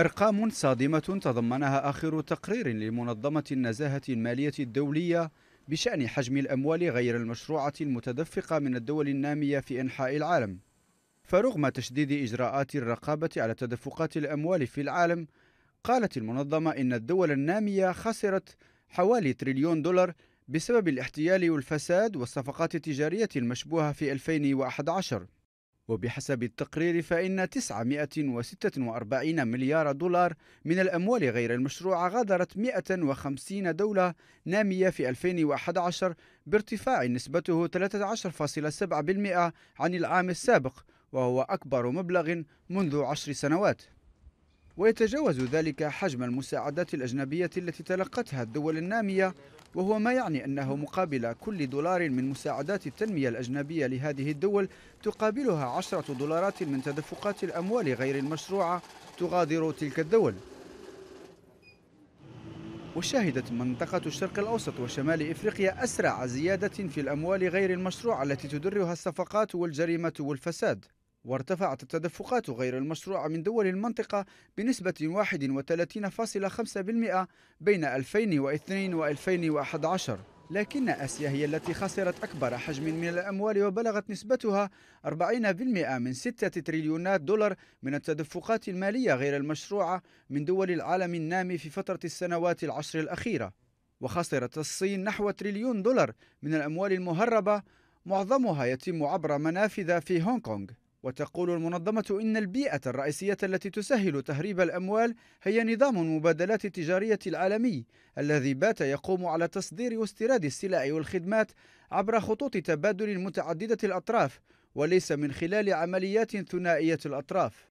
أرقام صادمة تضمنها آخر تقرير لمنظمة النزاهة المالية الدولية بشأن حجم الأموال غير المشروعة المتدفقة من الدول النامية في أنحاء العالم فرغم تشديد إجراءات الرقابة على تدفقات الأموال في العالم قالت المنظمة إن الدول النامية خسرت حوالي تريليون دولار بسبب الاحتيال والفساد والصفقات التجارية المشبوهة في 2011 وبحسب التقرير فإن 946 مليار دولار من الأموال غير المشروعة غادرت 150 دولة نامية في 2011 بارتفاع نسبته 13.7% عن العام السابق وهو أكبر مبلغ منذ عشر سنوات ويتجاوز ذلك حجم المساعدات الأجنبية التي تلقتها الدول النامية وهو ما يعني أنه مقابل كل دولار من مساعدات التنمية الأجنبية لهذه الدول تقابلها عشرة دولارات من تدفقات الأموال غير المشروعة تغادر تلك الدول وشهدت منطقة الشرق الأوسط وشمال إفريقيا أسرع زيادة في الأموال غير المشروعة التي تدرها الصفقات والجريمة والفساد وارتفعت التدفقات غير المشروعة من دول المنطقة بنسبة 31.5% بين 2002 و 2011 لكن آسيا هي التي خسرت أكبر حجم من الأموال وبلغت نسبتها 40% من 6 تريليونات دولار من التدفقات المالية غير المشروعة من دول العالم النامي في فترة السنوات العشر الأخيرة وخسرت الصين نحو تريليون دولار من الأموال المهربة معظمها يتم عبر منافذ في هونغ كونغ وتقول المنظمة إن البيئة الرئيسية التي تسهل تهريب الأموال هي نظام المبادلات التجارية العالمي الذي بات يقوم على تصدير واستيراد السلع والخدمات عبر خطوط تبادل متعددة الأطراف وليس من خلال عمليات ثنائية الأطراف